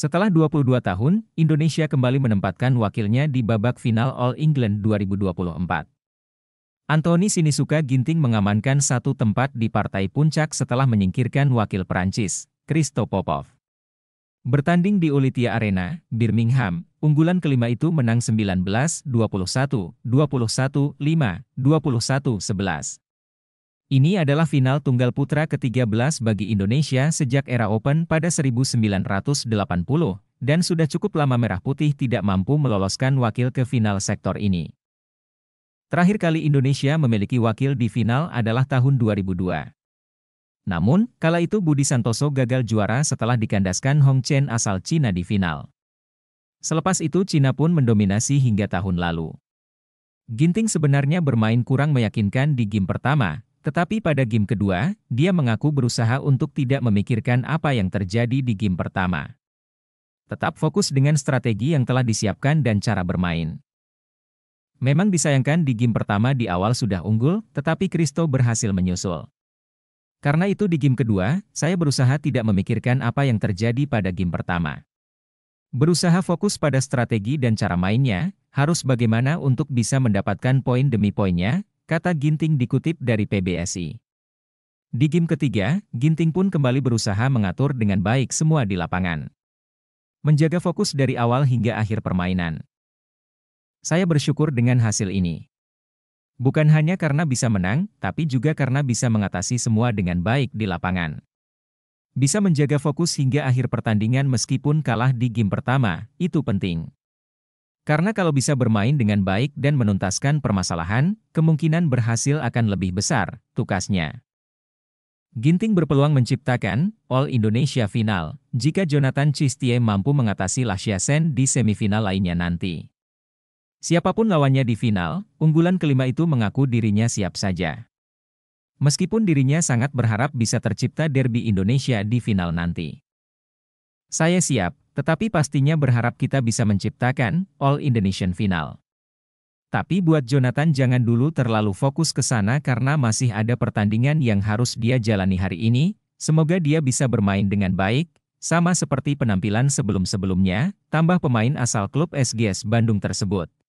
Setelah 22 tahun, Indonesia kembali menempatkan wakilnya di babak final All England 2024. Anthony Sinisuka Ginting mengamankan satu tempat di partai puncak setelah menyingkirkan wakil Perancis, Christo Popov. Bertanding di Ulitia Arena, Birmingham, unggulan kelima itu menang 19-21, 21-5, 21-11. Ini adalah final tunggal putra ke-13 bagi Indonesia sejak era Open pada 1980, dan sudah cukup lama Merah Putih tidak mampu meloloskan wakil ke final sektor ini. Terakhir kali Indonesia memiliki wakil di final adalah tahun 2002. Namun, kala itu Budi Santoso gagal juara setelah dikandaskan Hong Chen asal Cina di final. Selepas itu Cina pun mendominasi hingga tahun lalu. Ginting sebenarnya bermain kurang meyakinkan di game pertama, tetapi pada game kedua, dia mengaku berusaha untuk tidak memikirkan apa yang terjadi di game pertama. Tetap fokus dengan strategi yang telah disiapkan dan cara bermain. Memang disayangkan di game pertama di awal sudah unggul, tetapi Kristo berhasil menyusul. Karena itu di game kedua, saya berusaha tidak memikirkan apa yang terjadi pada game pertama. Berusaha fokus pada strategi dan cara mainnya, harus bagaimana untuk bisa mendapatkan poin demi poinnya, kata Ginting dikutip dari PBSI. Di game ketiga, Ginting pun kembali berusaha mengatur dengan baik semua di lapangan. Menjaga fokus dari awal hingga akhir permainan. Saya bersyukur dengan hasil ini. Bukan hanya karena bisa menang, tapi juga karena bisa mengatasi semua dengan baik di lapangan. Bisa menjaga fokus hingga akhir pertandingan meskipun kalah di game pertama, itu penting. Karena kalau bisa bermain dengan baik dan menuntaskan permasalahan, kemungkinan berhasil akan lebih besar, tukasnya. Ginting berpeluang menciptakan All Indonesia Final jika Jonathan Cistie mampu mengatasi Lasya Sen di semifinal lainnya nanti. Siapapun lawannya di final, unggulan kelima itu mengaku dirinya siap saja. Meskipun dirinya sangat berharap bisa tercipta derby Indonesia di final nanti. Saya siap, tetapi pastinya berharap kita bisa menciptakan All Indonesian Final. Tapi buat Jonathan jangan dulu terlalu fokus ke sana karena masih ada pertandingan yang harus dia jalani hari ini, semoga dia bisa bermain dengan baik, sama seperti penampilan sebelum-sebelumnya, tambah pemain asal klub SGS Bandung tersebut.